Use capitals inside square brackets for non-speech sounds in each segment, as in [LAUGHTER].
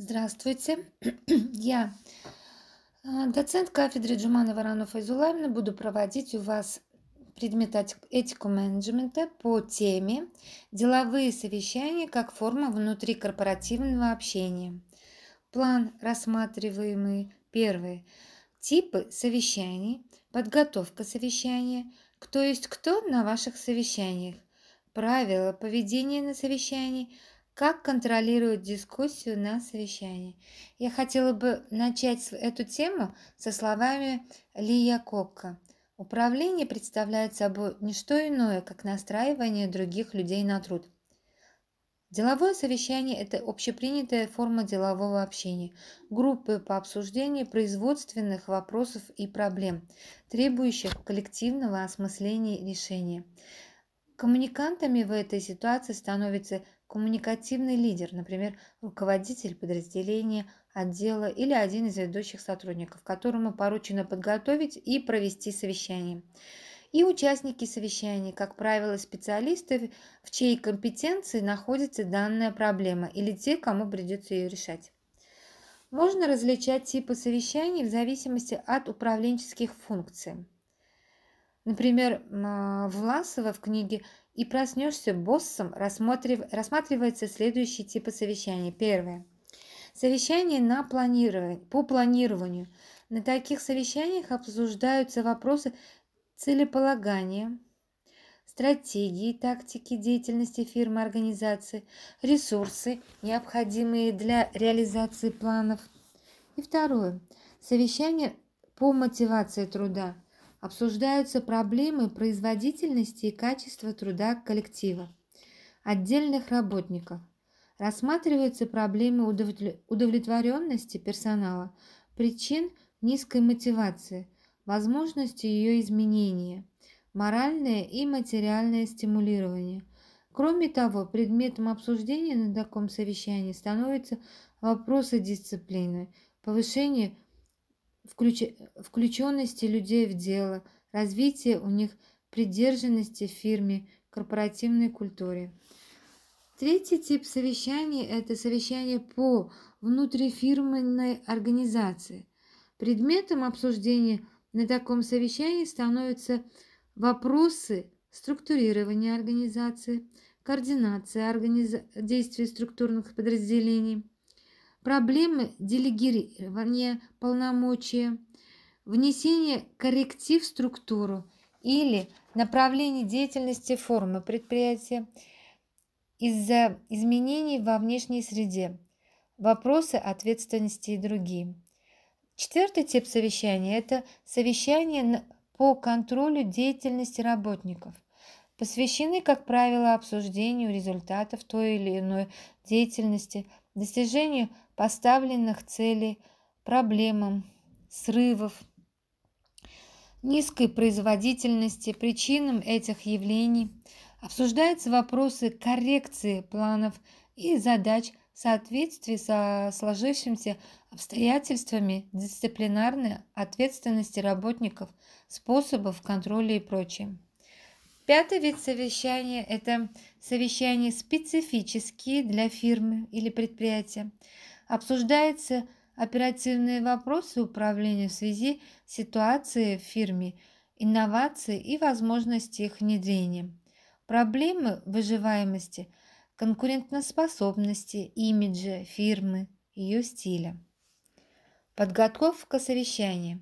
Здравствуйте, [CLEARS THROAT] я а, доцент кафедры Джумана Варану Файзулаевна. Буду проводить у вас предмет этику менеджмента по теме «Деловые совещания как форма внутрикорпоративного общения». План рассматриваемый первый. Типы совещаний, подготовка совещания, кто есть кто на ваших совещаниях, правила поведения на совещании – как контролировать дискуссию на совещании? Я хотела бы начать эту тему со словами Лия Кокка. Управление представляет собой не что иное, как настраивание других людей на труд. Деловое совещание – это общепринятая форма делового общения, группы по обсуждению производственных вопросов и проблем, требующих коллективного осмысления решения. Коммуникантами в этой ситуации становятся Коммуникативный лидер, например, руководитель подразделения, отдела или один из ведущих сотрудников, которому поручено подготовить и провести совещание. И участники совещания, как правило, специалисты, в чьей компетенции находится данная проблема или те, кому придется ее решать. Можно различать типы совещаний в зависимости от управленческих функций. Например, а, Власова в книге и проснешься боссом, рассмотрив, рассматривается следующие типы совещаний. Первое. Совещание на планирование, по планированию. На таких совещаниях обсуждаются вопросы целеполагания, стратегии, тактики деятельности фирмы, организации, ресурсы, необходимые для реализации планов. И второе. Совещание по мотивации труда – обсуждаются проблемы производительности и качества труда коллектива, отдельных работников. Рассматриваются проблемы удовлетворенности персонала, причин низкой мотивации, возможности ее изменения, моральное и материальное стимулирование. Кроме того, предметом обсуждения на таком совещании становятся вопросы дисциплины, повышение включ... включенности людей в дело, развитие у них придержанности в фирме, корпоративной культуре. Третий тип совещаний – это совещание по внутрифирменной организации. Предметом обсуждения на таком совещании становятся вопросы структурирования организации, координация организа... действий структурных подразделений – проблемы делегирования полномочия, внесение корректив в структуру или направление деятельности формы предприятия из-за изменений во внешней среде, вопросы ответственности и другие. Четвертый тип совещания – это совещание по контролю деятельности работников, посвящены, как правило, обсуждению результатов той или иной деятельности, достижению поставленных целей, проблемам, срывов, низкой производительности, причинам этих явлений, обсуждаются вопросы коррекции планов и задач в соответствии со сложившимися обстоятельствами дисциплинарной ответственности работников, способов контроля и прочее. Пятый вид совещания – это совещания специфические для фирмы или предприятия обсуждаются оперативные вопросы управления в связи с ситуацией в фирме, инновации и возможности их внедрения, проблемы выживаемости, конкурентоспособности, имиджа фирмы, ее стиля. Подготовка совещания.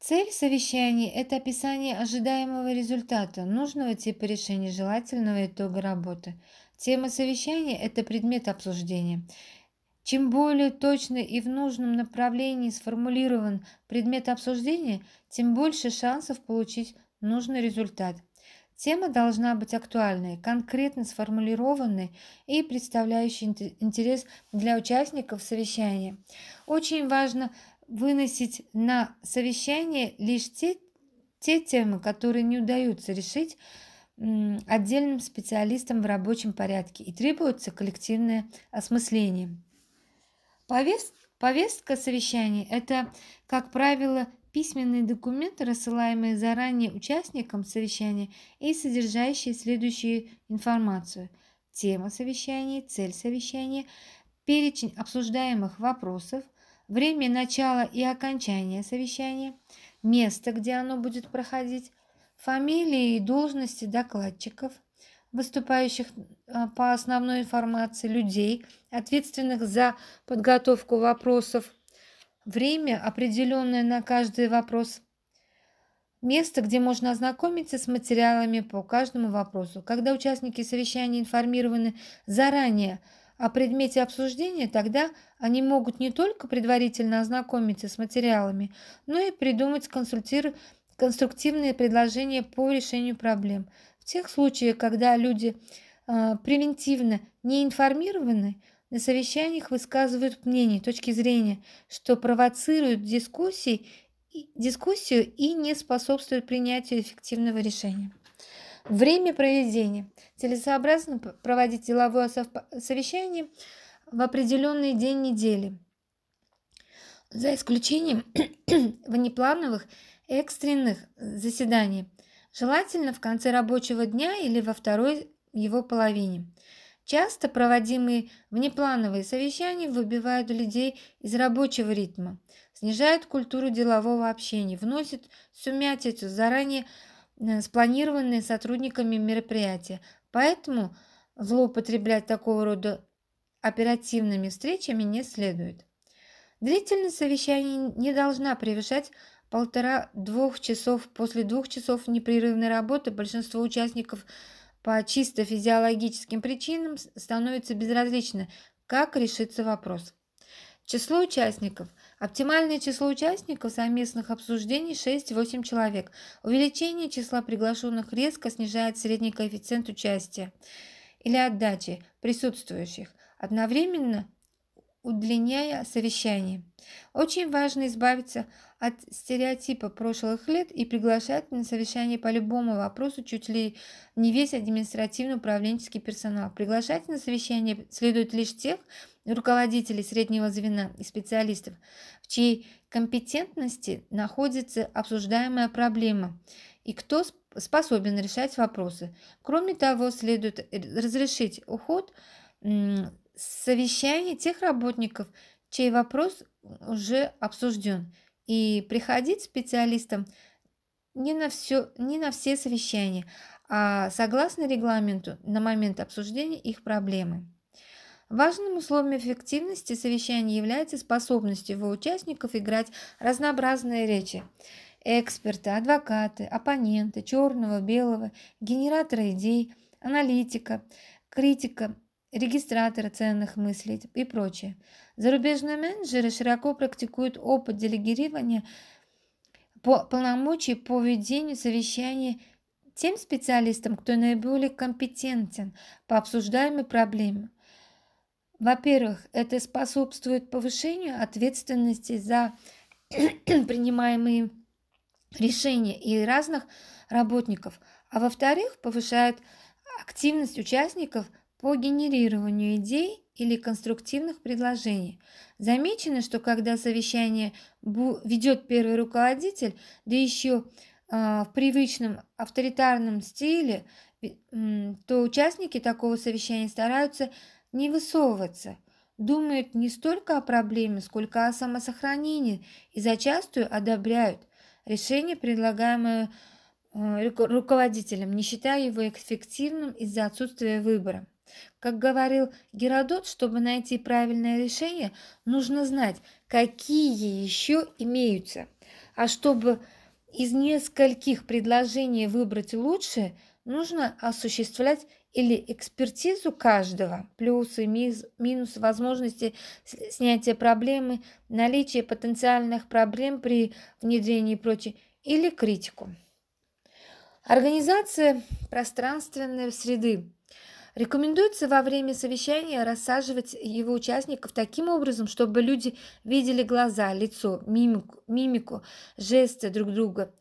Цель совещания – это описание ожидаемого результата, нужного типа решения, желательного итога работы. Тема совещания – это предмет обсуждения. Чем более точно и в нужном направлении сформулирован предмет обсуждения, тем больше шансов получить нужный результат. Тема должна быть актуальной, конкретно сформулированной и представляющей интерес для участников совещания. Очень важно выносить на совещание лишь те, те темы, которые не удается решить отдельным специалистам в рабочем порядке и требуется коллективное осмысление. Повест, повестка совещаний – это, как правило, письменный документ, рассылаемый заранее участникам совещания и содержащий следующую информацию. Тема совещания, цель совещания, перечень обсуждаемых вопросов, время начала и окончания совещания, место, где оно будет проходить, фамилии и должности докладчиков, выступающих а, по основной информации людей, ответственных за подготовку вопросов, время, определенное на каждый вопрос, место, где можно ознакомиться с материалами по каждому вопросу. Когда участники совещания информированы заранее о предмете обсуждения, тогда они могут не только предварительно ознакомиться с материалами, но и придумать консультирование конструктивные предложения по решению проблем. В тех случаях, когда люди э, превентивно не информированы, на совещаниях высказывают мнение, точки зрения, что провоцируют дискуссии, дискуссию и не способствуют принятию эффективного решения. Время проведения. Целесообразно проводить деловое совещание в определенный день недели, за исключением [CLEARS THROAT] внеплановых экстренных э, заседаний, желательно в конце рабочего дня или во второй его половине. Часто проводимые внеплановые совещания выбивают людей из рабочего ритма, снижают культуру делового общения, вносят сумятицу заранее э, спланированные сотрудниками мероприятия. Поэтому злоупотреблять такого рода оперативными встречами не следует. Длительность совещаний не должна превышать полтора-двух часов, после двух часов непрерывной работы большинство участников по чисто физиологическим причинам становится безразлично, как решится вопрос. Число участников. Оптимальное число участников совместных обсуждений 6-8 человек. Увеличение числа приглашенных резко снижает средний коэффициент участия или отдачи присутствующих, одновременно удлиняя совещание. Очень важно избавиться от от стереотипа прошлых лет и приглашать на совещание по любому вопросу чуть ли не весь административно-управленческий персонал. Приглашать на совещание следует лишь тех руководителей среднего звена и специалистов, в чьей компетентности находится обсуждаемая проблема и кто способен решать вопросы. Кроме того, следует разрешить уход совещания тех работников, чей вопрос уже обсужден. И приходить специалистам не на, все, не на все совещания, а согласно регламенту на момент обсуждения их проблемы. Важным условием эффективности совещания является способность его участников играть разнообразные речи. Эксперты, адвокаты, оппоненты, черного, белого, генераторы идей, аналитика, критика, регистраторы ценных мыслей и прочее. Зарубежные менеджеры широко практикуют опыт делегирования по полномочий по ведению совещаний тем специалистам, кто наиболее компетентен по обсуждаемой проблеме. Во-первых, это способствует повышению ответственности за [CLEARS THROAT] принимаемые решения и разных работников, а во-вторых, повышает активность участников – по генерированию идей или конструктивных предложений. Замечено, что когда совещание ведет первый руководитель, да еще а, в привычном авторитарном стиле, то участники такого совещания стараются не высовываться, думают не столько о проблеме, сколько о самосохранении и зачастую одобряют решение, предлагаемое э, руководителем, не считая его эффективным из-за отсутствия выбора. Как говорил Геродот, чтобы найти правильное решение, нужно знать, какие еще имеются. А чтобы из нескольких предложений выбрать лучшее, нужно осуществлять или экспертизу каждого, плюсы, минусы, возможности снятия проблемы, наличие потенциальных проблем при внедрении прочее, или критику. Организация пространственной среды. Рекомендуется во время совещания рассаживать его участников таким образом, чтобы люди видели глаза, лицо, мимику, мимику жесты друг друга.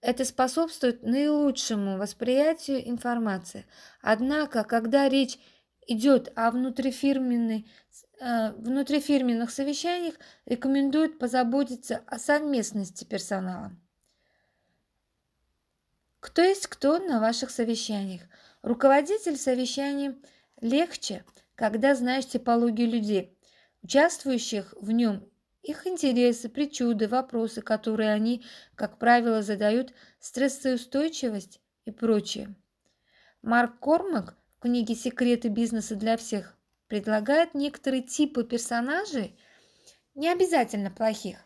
Это способствует наилучшему восприятию информации. Однако, когда речь идет о внутрифирменной, э, внутрифирменных совещаниях, рекомендует позаботиться о совместности персонала. Кто есть кто на ваших совещаниях – Руководитель совещаний легче, когда знаешь типологию людей, участвующих в нем, их интересы, причуды, вопросы, которые они, как правило, задают, стрессоустойчивость и прочее. Марк Кормак в книге «Секреты бизнеса для всех» предлагает некоторые типы персонажей, не обязательно плохих,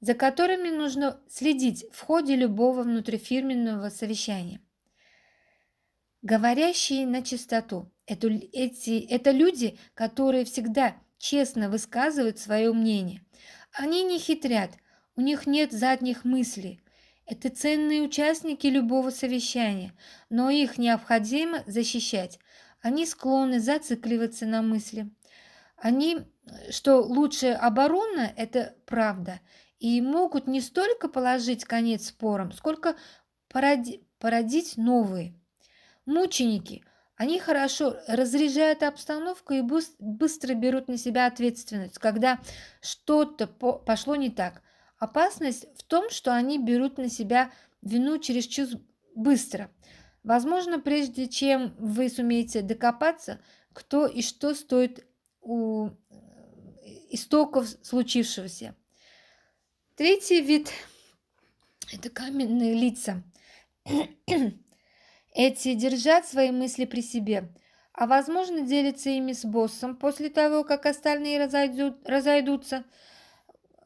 за которыми нужно следить в ходе любого внутрифирменного совещания говорящие на чистоту. Это, эти, это люди, которые всегда честно высказывают свое мнение. Они не хитрят, у них нет задних мыслей. Это ценные участники любого совещания, но их необходимо защищать. Они склонны зацикливаться на мысли. Они, что лучшая оборона – это правда, и могут не столько положить конец спорам, сколько породить новые. Мученики. Они хорошо разряжают обстановку и быстро берут на себя ответственность, когда что-то пошло не так. Опасность в том, что они берут на себя вину чересчур быстро. Возможно, прежде чем вы сумеете докопаться, кто и что стоит у э, истоков случившегося. Третий вид – это каменные лица. Эти держат свои мысли при себе, а возможно делятся ими с боссом после того, как остальные разойдут, разойдутся.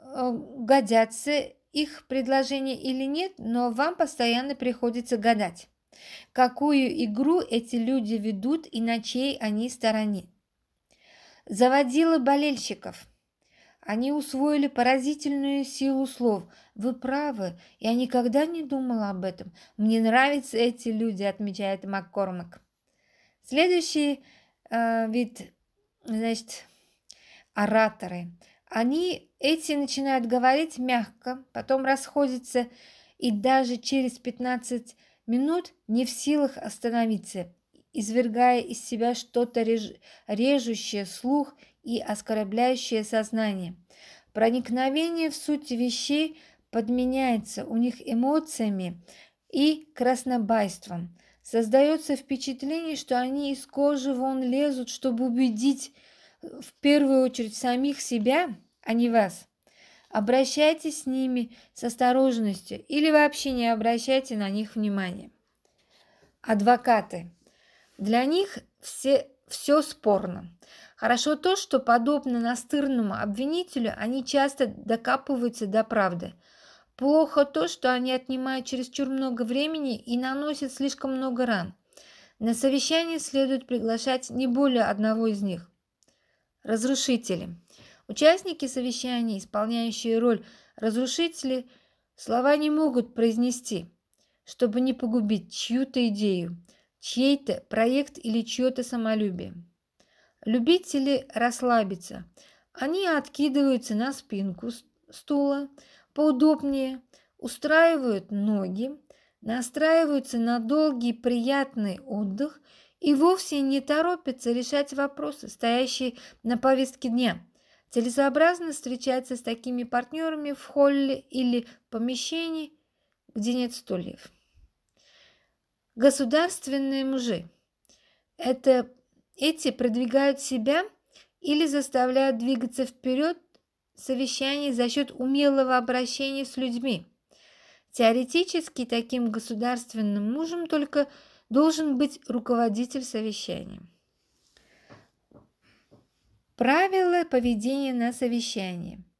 Э, годятся их предложения или нет, но вам постоянно приходится гадать, какую игру эти люди ведут и на чьей они стороне. Заводила болельщиков – они усвоили поразительную силу слов. Вы правы, я никогда не думала об этом. Мне нравятся эти люди, отмечает Маккормак. Следующий э, вид, значит, ораторы. Они, эти начинают говорить мягко, потом расходятся и даже через 15 минут не в силах остановиться, извергая из себя что-то реж... режущее слух – и оскорбляющее сознание. Проникновение в суть вещей подменяется у них эмоциями и краснобайством. Создается впечатление, что они из кожи вон лезут, чтобы убедить э, в первую очередь самих себя, а не вас. Обращайтесь с ними с осторожностью или вообще не обращайте на них внимания. Адвокаты. Для них все все спорно. Хорошо то, что, подобно настырному обвинителю, они часто докапываются до правды. Плохо то, что они отнимают чересчур много времени и наносят слишком много ран. На совещание следует приглашать не более одного из них. Разрушители. Участники совещания, исполняющие роль разрушителей, слова не могут произнести, чтобы не погубить чью-то идею, чей-то проект или чье-то самолюбие. Любители расслабиться. Они откидываются на спинку стула поудобнее, устраивают ноги, настраиваются на долгий приятный отдых и вовсе не торопятся решать вопросы, стоящие на повестке дня. Целесообразно встречаться с такими партнерами в холле или в помещении, где нет стульев. Государственные мужи – это эти продвигают себя или заставляют двигаться вперед совещаний за счет умелого обращения с людьми. Теоретически таким государственным мужем только должен быть руководитель совещания. Правила поведения на совещании –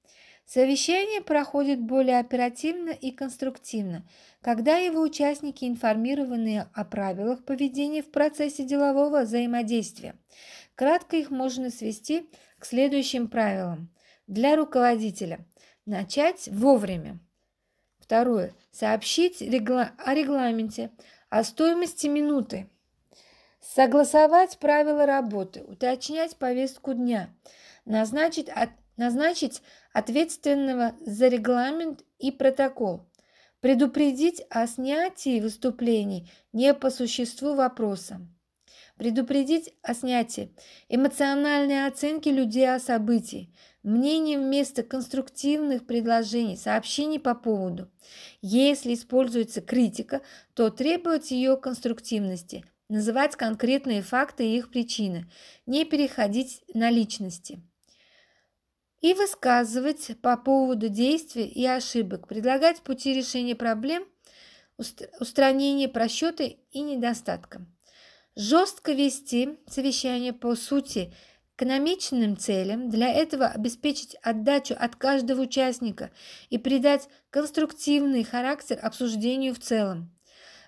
Совещание проходит более оперативно и конструктивно, когда его участники информированы о правилах поведения в процессе делового взаимодействия. Кратко их можно свести к следующим правилам. Для руководителя – начать вовремя. Второе – сообщить регла о регламенте, о стоимости минуты. Согласовать правила работы, уточнять повестку дня, назначить, от, назначить ответственного за регламент и протокол, предупредить о снятии выступлений не по существу вопроса, предупредить о снятии эмоциональной оценки людей о событии, мнений вместо конструктивных предложений, сообщений по поводу. Если используется критика, то требовать ее конструктивности, называть конкретные факты и их причины, не переходить на личности и высказывать по поводу действий и ошибок, предлагать пути решения проблем, устранение просчета и недостатка. Жестко вести совещание по сути к намеченным целям, для этого обеспечить отдачу от каждого участника и придать конструктивный характер обсуждению в целом.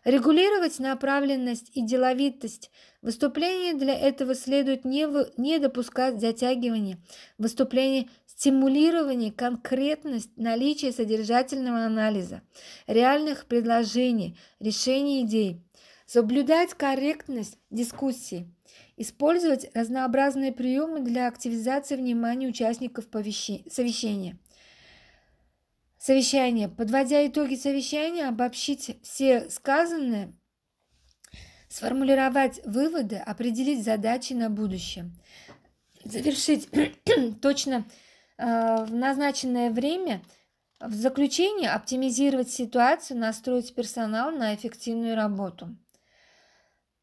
Регулировать направленность и деловитость выступления. для этого следует не, вы, не допускать затягивания. выступления, стимулирование, конкретность, наличие содержательного анализа, реальных предложений, решений идей. Соблюдать корректность дискуссии. Использовать разнообразные приемы для активизации внимания участников совещания совещание. Подводя итоги совещания, обобщить все сказанное, сформулировать выводы, определить задачи на будущее. Завершить [CLEARS THROAT] точно э, в назначенное время в заключение оптимизировать ситуацию, настроить персонал на эффективную работу.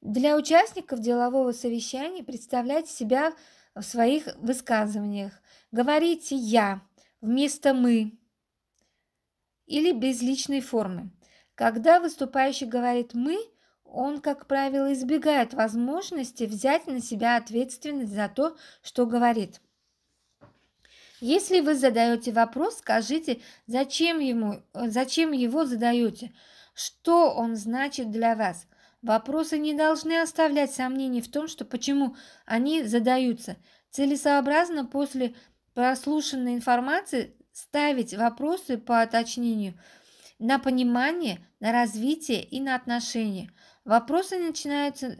Для участников делового совещания представлять себя в своих высказываниях. Говорите «я» вместо «мы», или безличной формы. Когда выступающий говорит «мы», он, как правило, избегает возможности взять на себя ответственность за то, что говорит. Если вы задаете вопрос, скажите, зачем, ему, зачем его задаете, что он значит для вас. Вопросы не должны оставлять сомнений в том, что почему они задаются. Целесообразно после прослушанной информации ставить вопросы по уточнению на понимание, на развитие и на отношения. Вопросы начинаются,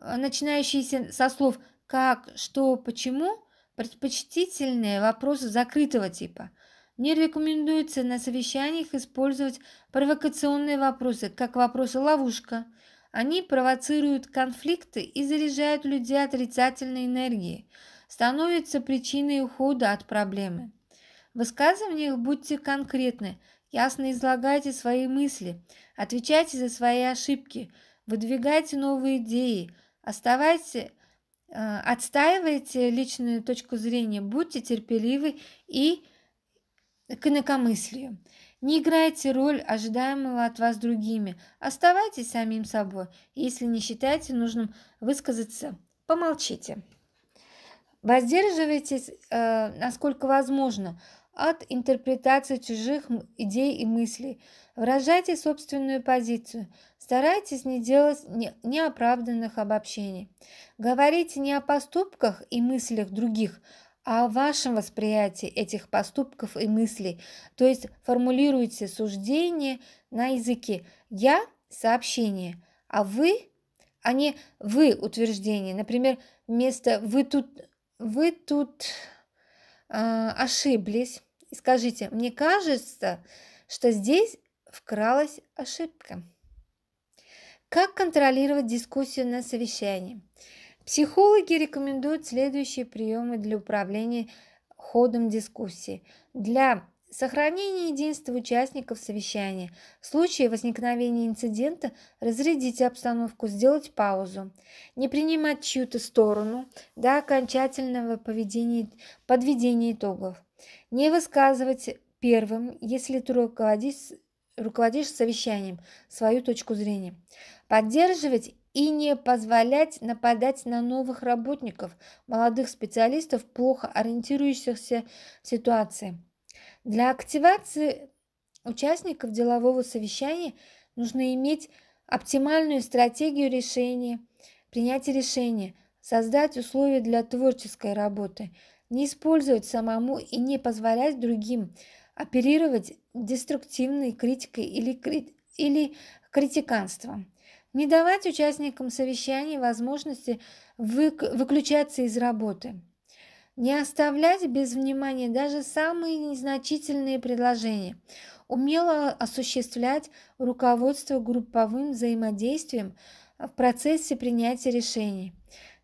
э, начинающиеся со слов «как», «что», «почему» предпочтительные вопросы закрытого типа. Не рекомендуется на совещаниях использовать провокационные вопросы, как вопросы-ловушка. Они провоцируют конфликты и заряжают людей отрицательной энергией, становятся причиной ухода от проблемы высказываниях будьте конкретны, ясно излагайте свои мысли, отвечайте за свои ошибки, выдвигайте новые идеи, оставайтесь, э, отстаивайте личную точку зрения, будьте терпеливы и к инакомыслию. Не играйте роль ожидаемого от вас другими, оставайтесь самим собой. Если не считаете нужным высказаться, помолчите. Воздерживайтесь, э, насколько возможно – от интерпретации чужих идей и мыслей. Выражайте собственную позицию. Старайтесь не делать неоправданных обобщений. Говорите не о поступках и мыслях других, а о вашем восприятии этих поступков и мыслей. То есть формулируйте суждение на языке «я» – сообщение, а «вы» – а не «вы» утверждение. Например, вместо «вы тут», «вы тут» э, ошиблись, и скажите, мне кажется, что здесь вкралась ошибка. Как контролировать дискуссию на совещании? Психологи рекомендуют следующие приемы для управления ходом дискуссии. Для сохранения единства участников совещания, в случае возникновения инцидента разрядите обстановку, сделать паузу, не принимать чью-то сторону до окончательного поведения, подведения итогов – не высказывать первым, если ты руководишь, руководишь совещанием, свою точку зрения. Поддерживать и не позволять нападать на новых работников, молодых специалистов, плохо ориентирующихся в ситуации. Для активации участников делового совещания нужно иметь оптимальную стратегию решения, принятия решения, создать условия для творческой работы, не использовать самому и не позволять другим оперировать деструктивной критикой или, крит... или критиканством. Не давать участникам совещаний возможности вык... выключаться из работы. Не оставлять без внимания даже самые незначительные предложения. Умело осуществлять руководство групповым взаимодействием в процессе принятия решений.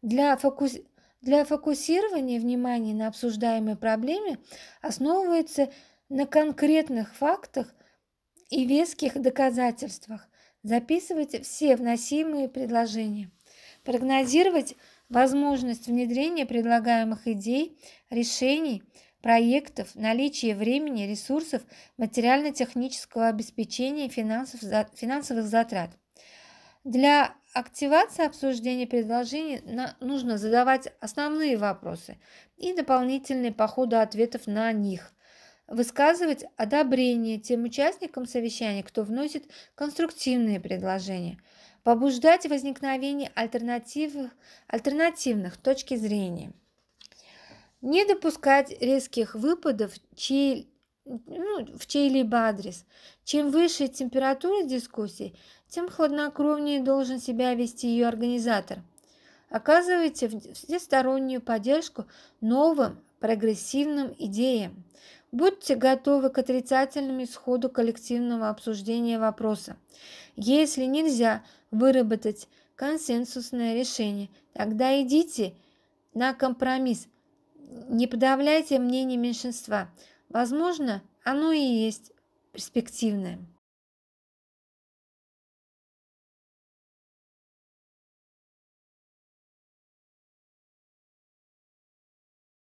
Для фокусирования для фокусирования внимания на обсуждаемой проблеме основывается на конкретных фактах и веских доказательствах. Записывайте все вносимые предложения. Прогнозировать возможность внедрения предлагаемых идей, решений, проектов, наличие времени, ресурсов, материально-технического обеспечения, финансов, финансовых затрат. Для активации обсуждения предложений на, нужно задавать основные вопросы и дополнительные по ходу ответов на них. Высказывать одобрение тем участникам совещания, кто вносит конструктивные предложения. Побуждать возникновение альтернатив, альтернативных точки зрения. Не допускать резких выпадов, чьи ну, в чей-либо адрес. Чем выше температура дискуссии, тем хладнокровнее должен себя вести ее организатор. Оказывайте всестороннюю поддержку новым прогрессивным идеям. Будьте готовы к отрицательному исходу коллективного обсуждения вопроса. Если нельзя выработать консенсусное решение, тогда идите на компромисс. Не подавляйте мнение меньшинства – Возможно, оно и есть перспективное.